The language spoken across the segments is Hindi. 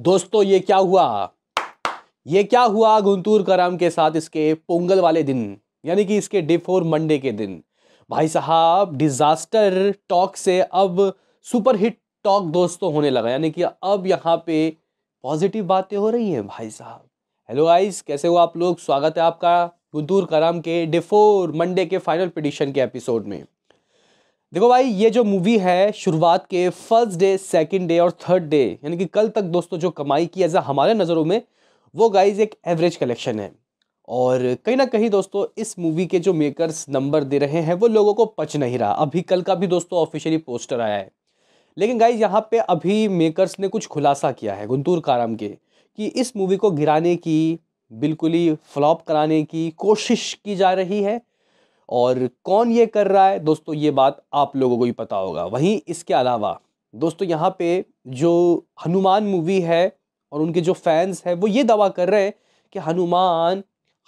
दोस्तों ये क्या हुआ ये क्या हुआ गुंतूर कराम के साथ इसके पोंगल वाले दिन यानी कि इसके डे फोर मंडे के दिन भाई साहब डिज़ास्टर टॉक से अब सुपरहिट टॉक दोस्तों होने लगा यानी कि अब यहाँ पे पॉजिटिव बातें हो रही हैं भाई साहब हेलो आइस कैसे हो आप लोग स्वागत है आपका गुंतूर कराम के डे फोर मंडे के फाइनल पिटिशन के एपिसोड में देखो भाई ये जो मूवी है शुरुआत के फर्स्ट डे सेकंड डे और थर्ड डे यानी कि कल तक दोस्तों जो कमाई की एज हमारे नज़रों में वो गाइज एक एवरेज कलेक्शन है और कहीं ना कहीं दोस्तों इस मूवी के जो मेकर्स नंबर दे रहे हैं वो लोगों को पच नहीं रहा अभी कल का भी दोस्तों ऑफिशियली पोस्टर आया है लेकिन गाइज यहाँ पे अभी मेकर्स ने कुछ खुलासा किया है गुंतूर काराम के कि इस मूवी को गिराने की बिल्कुल ही फ्लॉप कराने की कोशिश की जा रही है और कौन ये कर रहा है दोस्तों ये बात आप लोगों को ही पता होगा वहीं इसके अलावा दोस्तों यहाँ पे जो हनुमान मूवी है और उनके जो फैंस हैं वो ये दावा कर रहे हैं कि हनुमान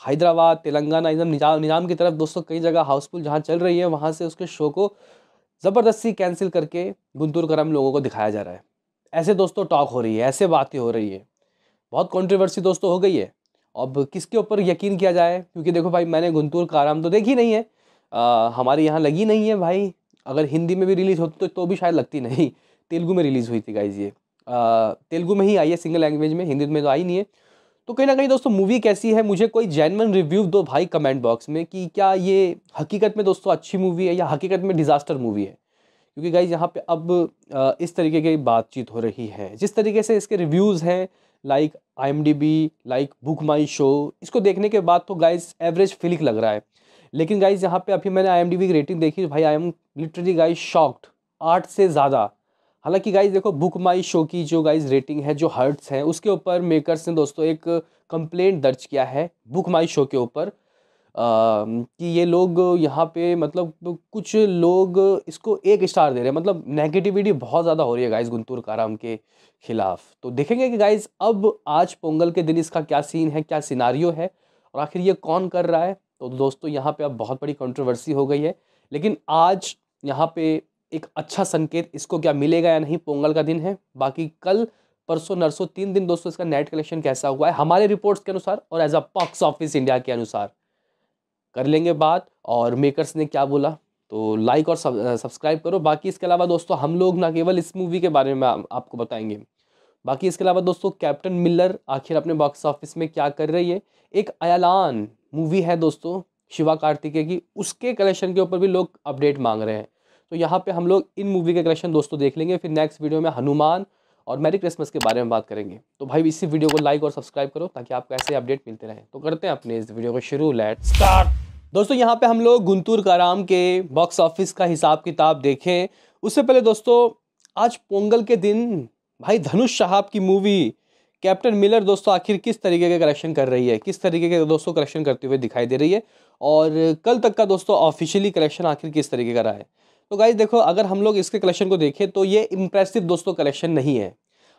हैदराबाद तेलंगाना एकदम निजाम निजाम की तरफ दोस्तों कई जगह हाउसफुल जहाँ चल रही है वहाँ से उसके शो को ज़बरदस्ती कैंसिल करके गुंतूर करम लोगों को दिखाया जा रहा है ऐसे दोस्तों टॉक हो रही है ऐसे बातें हो रही है बहुत कॉन्ट्रोवर्सी दोस्तों हो गई है अब किसके ऊपर यकीन किया जाए क्योंकि देखो भाई मैंने गुंतूर काराम तो देखी नहीं है आ, हमारे यहाँ लगी नहीं है भाई अगर हिंदी में भी रिलीज़ होती तो, तो भी शायद लगती नहीं तेलुगू में रिलीज़ हुई थी गाइज ये तेलुगू में ही आई है सिंगल लैंग्वेज में हिंदी में तो आई नहीं है तो कहीं ना कहीं दोस्तों मूवी कैसी है मुझे कोई जैनवन रिव्यू दो भाई कमेंट बॉक्स में कि क्या ये हकीकत में दोस्तों अच्छी मूवी है या हकीकत में डिज़ास्टर मूवी है क्योंकि गाइज यहाँ पे अब इस तरीके की बातचीत हो रही है जिस तरीके से इसके रिव्यूज़ हैं like I like BookMyShow इसको देखने के बाद तो गाइज एवरेज फिलिक लग रहा है लेकिन गाइज यहाँ पे अभी मैंने आई की रेटिंग देखी भाई I am literally guys shocked आठ से ज़्यादा हालांकि गाइज देखो बुक माई शो की जो गाइज रेटिंग है जो हर्ट्स हैं उसके ऊपर मेकर्स ने दोस्तों एक कंप्लेंट दर्ज किया है बुक माई शो के ऊपर कि ये लोग यहाँ पे मतलब कुछ लोग इसको एक स्टार दे रहे हैं मतलब नेगेटिविटी बहुत ज़्यादा हो रही है गाइज गुंतूर काराम के खिलाफ तो देखेंगे कि गाइज अब आज पोंगल के दिन इसका क्या सीन है क्या सिनारियो है और आखिर ये कौन कर रहा है तो दोस्तों यहाँ पे अब बहुत बड़ी कंट्रोवर्सी हो गई है लेकिन आज यहाँ पे एक अच्छा संकेत इसको क्या मिलेगा या नहीं पोंगल का दिन है बाकी कल परसों नरसों तीन दिन दोस्तों इसका नेट कलेक्शन कैसा हुआ है हमारे रिपोर्ट्स के अनुसार और as a box office India के अनुसार कर लेंगे बात और मेकर्स ने क्या बोला तो लाइक और सब्सक्राइब करो बाकी इसके अलावा दोस्तों हम लोग ना केवल इस मूवी के बारे में आपको बताएंगे बाकी इसके अलावा दोस्तों कैप्टन मिलर आखिर अपने बॉक्स ऑफिस में क्या कर रही है एक अलान मूवी है दोस्तों शिवा कार्तिकेय की उसके कलेक्शन के ऊपर भी लोग अपडेट मांग रहे हैं तो यहाँ पे हम लोग इन मूवी के कलेक्शन दोस्तों देख लेंगे फिर नेक्स्ट वीडियो में हनुमान और मैरी क्रिसमस के बारे में बात करेंगे तो भाई इसी वीडियो को लाइक और सब्सक्राइब करो ताकि आपको ऐसे अपडेट मिलते रहें तो करते हैं अपने इस वीडियो को शुरू लेट स्टार्ट दोस्तों यहाँ पे हम लोग गुंतूर काराम के बॉक्स ऑफिस का हिसाब किताब देखें उससे पहले दोस्तों आज पोंगल के दिन भाई धनुष साहब की मूवी कैप्टन मिलर दोस्तों आखिर किस तरीके के करेक्शन कर रही है किस तरीके के दोस्तों करेक्शन करते हुए दिखाई दे रही है और कल तक का दोस्तों ऑफिशियली कलेक्शन आखिर किस तरीके का रहा है तो गाइज देखो अगर हम लोग इसके कलेक्शन को देखें तो ये इम्प्रेसिव दोस्तों कलेक्शन नहीं है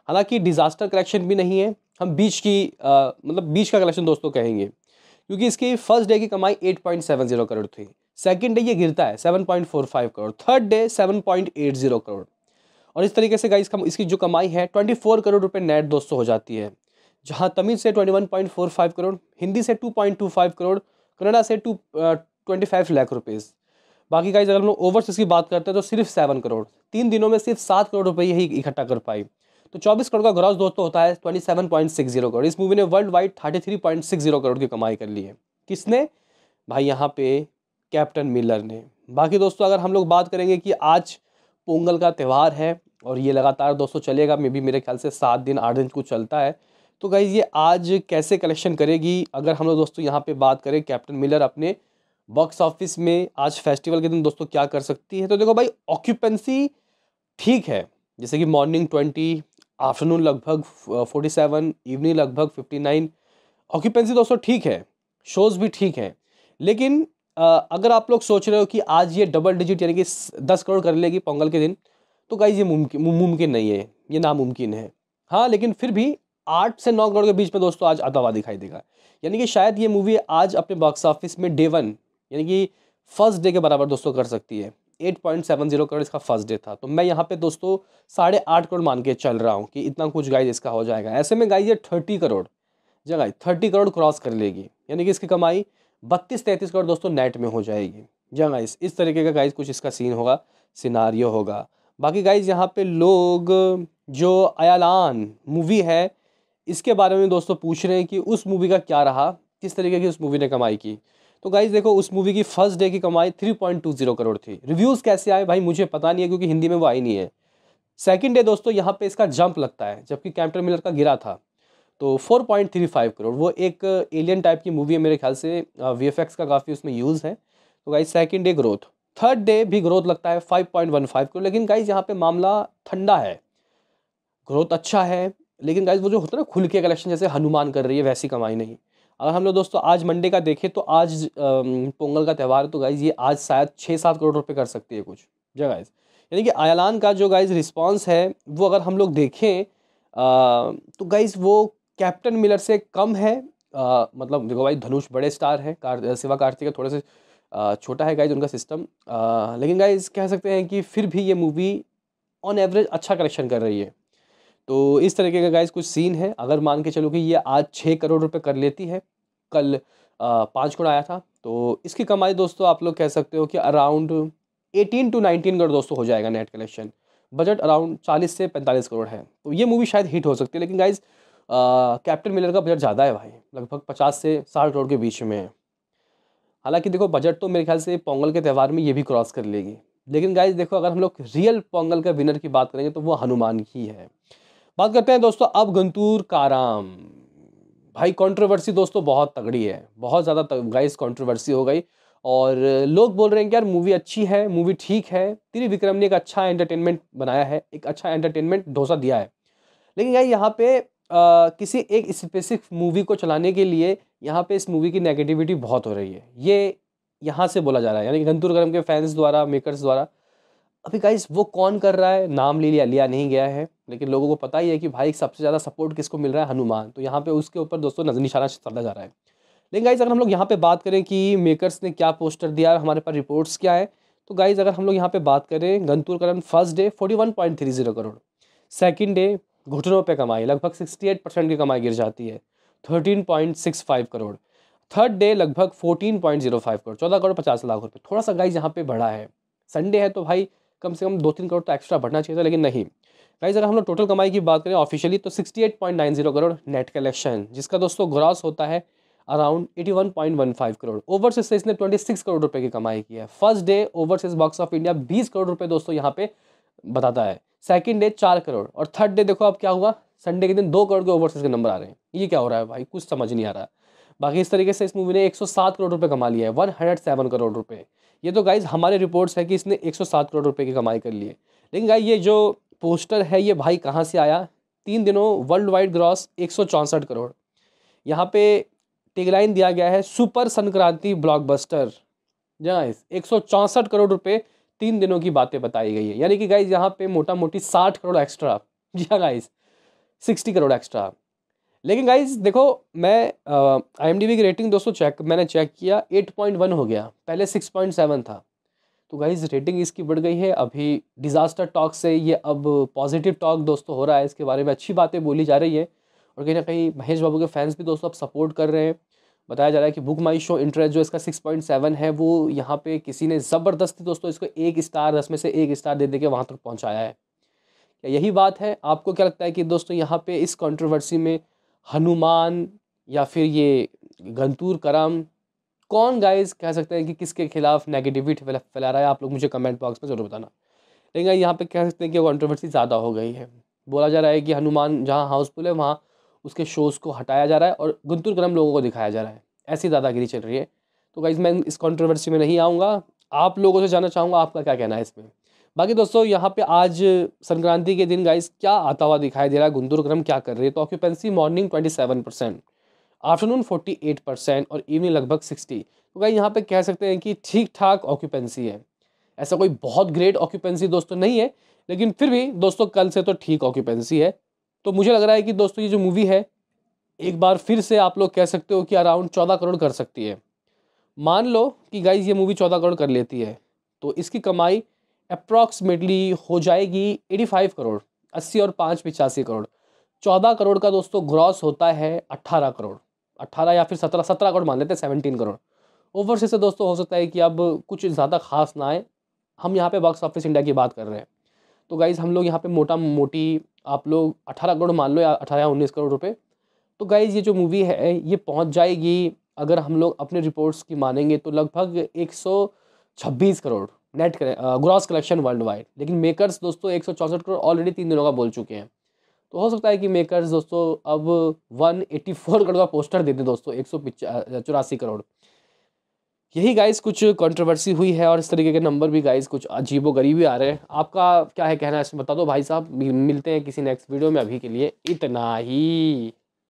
हालांकि डिज़ास्टर कलेक्शन भी नहीं है हम बीच की आ, मतलब बीच का कलेक्शन दोस्तों कहेंगे क्योंकि इसकी फर्स्ट डे की कमाई 8.70 करोड़ थी सेकंड डे ये गिरता है 7.45 करोड़ थर्ड डे 7.80 करोड़ और इस तरीके से गाइस इसकी जो कमाई है ट्वेंटी फोर करोड़ रुपये नेट दोस्तों हो जाती है जहाँ तमिल से twenty one point four five crore Hindi से two point two five crore Kannada से two twenty five lakh rupees बाकी गाइज अगर हम लोग ओवरसीज की बात करते हैं तो सिर्फ सेवन करोड़ तीन दिनों में सिर्फ सात करोड़ रुपये यही इकट्ठा कर पाई तो चौबीस करोड़ का ग्रॉस दोस्तों होता है twenty seven point six zero crore इस मूवी ने worldwide thirty three point six zero crore की कमाई कर ली है किसने भाई यहाँ पे कैप्टन मिलर ने बाकी दोस्तों अगर हम लोग बात करेंगे कि आज पोंगल का त्यौहार है और ये लगातार दोस्तों चलेगा मे बी मेरे ख्याल से सात दिन आठ दिन कुछ चलता है तो गाइज़ ये आज कैसे कलेक्शन करेगी अगर हम लोग दोस्तों यहाँ पे बात करें कैप्टन मिलर अपने बॉक्स ऑफिस में आज फेस्टिवल के दिन दोस्तों क्या कर सकती है तो देखो भाई ऑक्यूपेंसी ठीक है जैसे कि मॉर्निंग ट्वेंटी आफ्टरनून लगभग फोर्टी सेवन इवनिंग लगभग फिफ्टी नाइन ऑक्यूपेंसी दोस्तों ठीक है शोज़ भी ठीक हैं लेकिन अगर आप लोग सोच रहे हो कि आज ये डबल डिजिट यानी कि दस करोड़ कर लेगी पोंगल के दिन तो गाइज ये मुमकिन मुमकिन नहीं है ये नामुमकिन है हाँ लेकिन फिर भी आठ से नौ करोड़ के बीच में दोस्तों आज आता हुआ दिखाई देगा यानी कि शायद ये मूवी आज अपने बॉक्स ऑफिस में डे वन यानी कि फर्स्ट डे के बराबर दोस्तों कर सकती है eight point seven zero crore इसका फर्स्ट डे था तो मैं यहाँ पे दोस्तों साढ़े आठ करोड़ मान के चल रहा हूँ कि इतना कुछ गाइज इसका हो जाएगा ऐसे में गाइज ये थर्टी करोड़ जी गाइज थर्टी करोड़ क्रॉस कर लेगी यानी कि इसकी कमाई बत्तीस तैंतीस करोड़ दोस्तों नेट में हो जाएगी जी गाइज इस तरीके का गाइज कुछ इसका सीन होगा सिनारियो होगा बाकी गाइज यहाँ पे लोग जो अयालान मूवी है इसके बारे में दोस्तों पूछ रहे हैं कि उस मूवी का क्या रहा किस तरीके की उस मूवी ने कमाई की तो गाइज देखो उस मूवी की फर्स्ट डे की कमाई three point two zero crore थी रिव्यूज़ कैसे आए भाई मुझे पता नहीं है क्योंकि हिंदी में वो आई नहीं है सेकेंड डे दोस्तों यहाँ पे इसका जंप लगता है जबकि कैप्टन मिलर का गिरा था तो four point three five crore वो एक एलियन टाइप की मूवी है मेरे ख्याल से वी एफ एक्स का काफ़ी उसमें यूज़ है तो guys second day growth third day भी ग्रोथ लगता है 5.15 को लेकिन गाइज यहाँ पे मामला ठंडा है ग्रोथ अच्छा है लेकिन गाइज वो जो होता है ना खुल के कलेक्शन जैसे हनुमान कर रही है वैसी कमाई नहीं अगर हम लोग दोस्तों आज मंडे का देखें तो आज पोंगल का त्यौहार तो गाइज ये आज शायद छः सात करोड़ रुपये कर सकती है कुछ जो गाइज यानी कि आयलान का जो गाइज रिस्पॉन्स है वो अगर हम लोग देखें तो गाइज वो कैप्टन मिलर से कम है आ, मतलब देखो भाई धनुष बड़े स्टार हैं कार, सिवा कार्तिक थोड़े से छोटा है गाइज उनका सिस्टम लेकिन गाइज कह सकते हैं कि फिर भी ये मूवी ऑन एवरेज अच्छा कलेक्शन कर रही है तो इस तरीके का गाइज कुछ सीन है अगर मान के चलो कि ये आज छः करोड़ रुपए कर लेती है कल पाँच करोड़ आया था तो इसकी कमाई दोस्तों आप लोग कह सकते हो कि around eighteen to nineteen crore दोस्तों हो जाएगा नेट कलेक्शन बजट अराउंड चालीस से पैंतालीस करोड़ है तो ये मूवी शायद हिट हो सकती है लेकिन गाइज़ कैप्टन मिलर का बजट ज़्यादा है भाई लगभग पचास से साठ करोड़ के बीच में है हालांकि देखो बजट तो मेरे ख्याल से पोंगल के त्यौहार में ये भी क्रॉस कर लेगी लेकिन गाइज देखो अगर हम लोग रियल पोंगल का विनर की बात करेंगे तो वो हनुमान ही है बात करते हैं दोस्तों अब गंतूर काराम भाई कंट्रोवर्सी दोस्तों बहुत तगड़ी है बहुत ज़्यादा गाइज कंट्रोवर्सी हो गई और लोग बोल रहे हैं कि यार मूवी अच्छी है मूवी ठीक है त्रिविक्रम ने एक अच्छा एंटरटेनमेंट बनाया है एक अच्छा एंटरटेनमेंट डोसा दिया है लेकिन यार यहाँ पे आ, किसी एक स्पेसिफिक मूवी को चलाने के लिए यहाँ पे इस मूवी की नेगेटिविटी बहुत हो रही है ये यहाँ से बोला जा रहा है यानी घंतुर गर्म के फैंस द्वारा मेकर्स द्वारा अभी गाइस वो कौन कर रहा है नाम ले लिया लिया नहीं गया है लेकिन लोगों को पता ही है कि भाई सबसे ज़्यादा सपोर्ट किसको मिल रहा है हनुमान तो यहाँ पे उसके ऊपर दोस्तों नजर निशाना चला जा रहा है लेकिन गाइज अगर हम लोग यहाँ पे बात करें कि मेकर्स ने क्या पोस्टर दिया और हमारे पास रिपोर्ट्स क्या है तो गाइज अगर हम लोग यहाँ पर बात करें Guntur Kaaram first day forty one point three zero crore second day घुटनों पे कमाई लगभग सिक्सटी एट परसेंट की कमाई गिर जाती है 13.65 करोड़ थर्ड डे लगभग 14.05 करोड़ चौदह करोड़ पचास लाख रुपये थोड़ा सा गाइज यहाँ पे बढ़ा है संडे है तो भाई कम से कम दो तीन करोड़ तो एक्स्ट्रा बढ़ना चाहिए था लेकिन नहीं गाइज अगर हम लोग टोटल कमाई की बात करें ऑफिशियली तो 68.90 करोड़ नेट कलेक्शन जिसका दोस्तों ग्रॉस होता है अराउंड 81.15 करोड़ ओवरसीज से इसने 26 करोड़ रुपए की कमाई की है first day overseas box of India 20 crore रुपए दोस्तों यहाँ पे बताता है सेकेंड डे चार करोड़ और थर्ड डे देखो अब क्या हुआ संडे के दिन दो करोड़ के ओवरसीज के नंबर आ रहे हैं ये क्या हो रहा है भाई कुछ समझ नहीं आ रहा बाकी इस तरीके से इस मूवी ने 107 करोड़ रुपए कमा लिया है 107 करोड़ रुपए ये तो गाइज हमारे रिपोर्ट्स है कि इसने 107 करोड़ रुपए की कमाई कर ली है लेकिन गाई ये जो पोस्टर है ये भाई कहाँ से आया तीन दिनों वर्ल्ड वाइड ग्रॉस एक करोड़ यहाँ पे टेगलाइन दिया गया है सुपर संक्रांति ब्लॉकबस्टर जहाँ एक करोड़ रुपये तीन दिनों की बातें बताई गई है यानी कि गाइज यहाँ पे मोटा मोटी साठ करोड़ एक्स्ट्रा जी हाँ गाइज सिक्सटी करोड़ एक्स्ट्रा लेकिन गाइज देखो मैं आई एम की रेटिंग दोस्तों चेक मैंने चेक किया वन हो गया पहले सेवन था तो गाइज रेटिंग इसकी बढ़ गई है अभी डिज़ास्टर टॉक से ये अब पॉजिटिव टॉक दोस्तों हो रहा है इसके बारे में अच्छी बातें बोली जा रही है और कहीं ना कहीं महेश बाबू के फैंस भी दोस्तों अब सपोर्ट कर रहे हैं बताया जा रहा है कि बुक माई शो इंटरेस्ट जो इसका सिक्स पॉइंट सेवन है वो यहाँ पे किसी ने ज़बरदस्ती दोस्तों इसको एक स्टार दस में से एक स्टार दे दे के वहाँ तक पहुँचाया है क्या यही बात है आपको क्या लगता है कि दोस्तों यहाँ पे इस कंट्रोवर्सी में हनुमान या फिर ये गंतूर करम कौन गाइज कह सकते हैं कि किसके खिलाफ नेगेटिविटी फैला रहा है आप लोग मुझे कमेंट बॉक्स में ज़रूर बताना लेकिन यहाँ पे कह सकते हैं कि कंट्रोवर्सी ज़्यादा हो गई है बोला जा रहा है कि हनुमान जहाँ हाउसफुल है वहाँ उसके शोज़ को हटाया जा रहा है और गुंतुर गरम लोगों को दिखाया जा रहा है ऐसी दादागिरी चल रही है तो गाइज़ मैं इस कॉन्ट्रोवर्सी में नहीं आऊँगा आप लोगों से जानना चाहूँगा आपका क्या कहना है इसमें बाकी दोस्तों यहाँ पे आज संक्रांति के दिन गाइस क्या आता हुआ दिखाई दे रहा है गुंदूर क्रम क्या कर रही है तो occupancy morning twenty seven percent afternoon forty eight percent और इवनिंग लगभग सिक्सटी तो गाइस यहाँ पे कह सकते हैं कि ठीक ठाक ऑक्यूपेंसी है ऐसा कोई बहुत ग्रेट ऑक्यूपेंसी दोस्तों नहीं है लेकिन फिर भी दोस्तों कल से तो ठीक ऑक्यूपेंसी है तो मुझे लग रहा है कि दोस्तों ये जो मूवी है एक बार फिर से आप लोग कह सकते हो कि अराउंड चौदह करोड़ कर सकती है मान लो कि गाइज ये मूवी चौदह करोड़ कर लेती है तो इसकी कमाई अप्रॉक्सीमेटली हो जाएगी एटी फाइव करोड़ अस्सी और पाँच पिचासी करोड़ चौदह करोड़ का दोस्तों ग्रॉस होता है अट्ठारह करोड़ अट्ठारह या फिर सत्रह सत्रह करोड़ मान लेते हैं सेवनटीन करोड़ ओवर से दोस्तों हो सकता है कि अब कुछ ज़्यादा खास ना आए हम यहाँ पे बॉक्स ऑफिस इंडिया की बात कर रहे हैं तो गाइज़ हम लोग यहाँ पे मोटा मोटी आप लोग अठारह करोड़ मान लो या अठारह या उन्नीस करोड़ रुपये तो गाइज ये जो मूवी है ये पहुँच जाएगी अगर हम लोग अपने रिपोर्ट्स की मानेंगे तो लगभग एक सौ छब्बीस crore net gross collection worldwide लेकिन मेकर्स दोस्तों एक सौ चौंसठ करोड़ ऑलरेडी तीन दिनों का बोल चुके हैं तो हो सकता है कि मेकर्स दोस्तों अब वन एट्टी फोर करोड़ का पोस्टर दे दें दोस्तों एक सौ चौरासी करोड़ यही गाइस कुछ कंट्रोवर्सी हुई है और इस तरीके के नंबर भी गाइस कुछ अजीबो गरीबी आ रहे हैं आपका क्या है कहना है इसमें बता दो भाई साहब मिलते हैं किसी नेक्स्ट वीडियो में अभी के लिए इतना ही